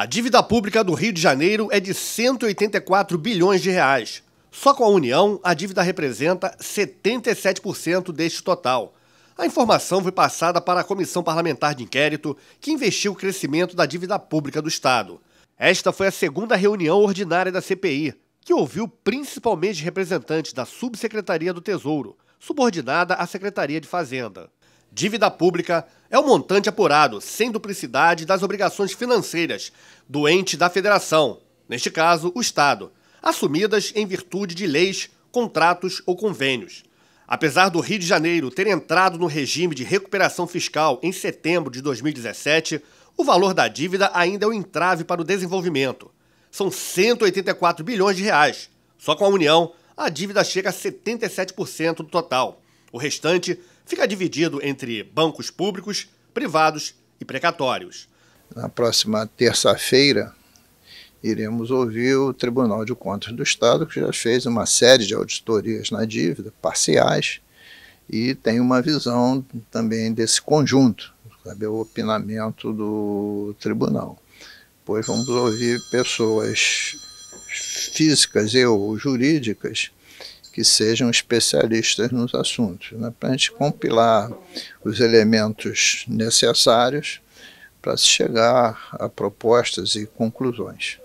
A dívida pública do Rio de Janeiro é de 184 bilhões de reais. Só com a União, a dívida representa 77% deste total. A informação foi passada para a Comissão Parlamentar de Inquérito, que investiu o crescimento da dívida pública do Estado. Esta foi a segunda reunião ordinária da CPI, que ouviu principalmente representantes da Subsecretaria do Tesouro, subordinada à Secretaria de Fazenda. Dívida pública é o montante apurado, sem duplicidade, das obrigações financeiras do ente da federação, neste caso, o Estado, assumidas em virtude de leis, contratos ou convênios. Apesar do Rio de Janeiro ter entrado no regime de recuperação fiscal em setembro de 2017, o valor da dívida ainda é um entrave para o desenvolvimento. São 184 bilhões de reais. Só com a União, a dívida chega a 77% do total. O restante fica dividido entre bancos públicos, privados e precatórios. Na próxima terça-feira, iremos ouvir o Tribunal de Contas do Estado, que já fez uma série de auditorias na dívida, parciais, e tem uma visão também desse conjunto, sabe, o opinamento do tribunal. Depois vamos ouvir pessoas físicas e ou jurídicas que sejam especialistas nos assuntos, né? para a gente compilar os elementos necessários para se chegar a propostas e conclusões.